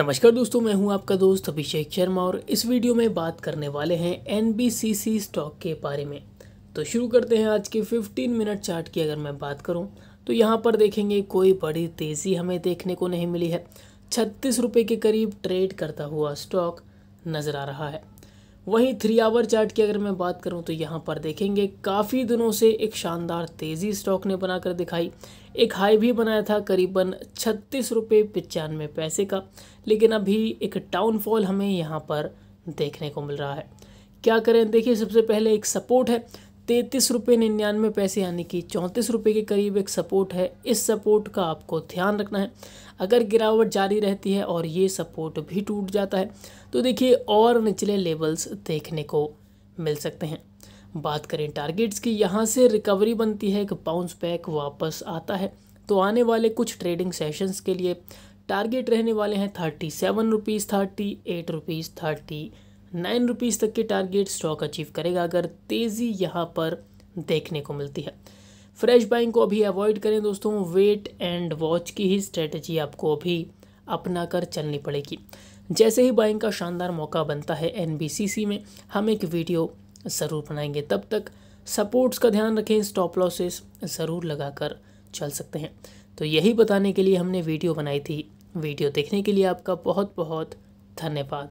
नमस्कार दोस्तों मैं हूं आपका दोस्त अभिषेक शर्मा और इस वीडियो में बात करने वाले हैं एन स्टॉक के बारे में तो शुरू करते हैं आज के 15 मिनट चार्ट की अगर मैं बात करूं तो यहां पर देखेंगे कोई बड़ी तेज़ी हमें देखने को नहीं मिली है छत्तीस रुपये के करीब ट्रेड करता हुआ स्टॉक नज़र आ रहा है वहीं थ्री आवर चार्ट की अगर मैं बात करूं तो यहाँ पर देखेंगे काफ़ी दिनों से एक शानदार तेज़ी स्टॉक ने बनाकर दिखाई एक हाई भी बनाया था करीबन छत्तीस रुपये पचानवे पैसे का लेकिन अभी एक डाउनफॉल हमें यहाँ पर देखने को मिल रहा है क्या करें देखिए सबसे पहले एक सपोर्ट है तैंतीस रुपये निन्यानवे पैसे यानी कि चौंतीस रुपये के करीब एक सपोर्ट है इस सपोर्ट का आपको ध्यान रखना है अगर गिरावट जारी रहती है और ये सपोर्ट भी टूट जाता है तो देखिए और निचले लेवल्स देखने को मिल सकते हैं बात करें टारगेट्स की यहाँ से रिकवरी बनती है एक बाउंस बैक वापस आता है तो आने वाले कुछ ट्रेडिंग सेशंस के लिए टारगेट रहने वाले हैं thirty seven rupees thirty eight rupees thirty nine rupees तक के टारगेट स्टॉक अचीव करेगा अगर तेज़ी यहाँ पर देखने को मिलती है फ्रेश बाइंग को अभी अवॉइड करें दोस्तों वेट एंड वॉच की ही स्ट्रेटजी आपको अभी अपना कर चलनी पड़ेगी जैसे ही बाइंग का शानदार मौका बनता है एन में हम एक वीडियो ज़रूर बनाएंगे तब तक सपोर्ट्स का ध्यान रखें स्टॉप लॉसेस ज़रूर लगाकर चल सकते हैं तो यही बताने के लिए हमने वीडियो बनाई थी वीडियो देखने के लिए आपका बहुत बहुत धन्यवाद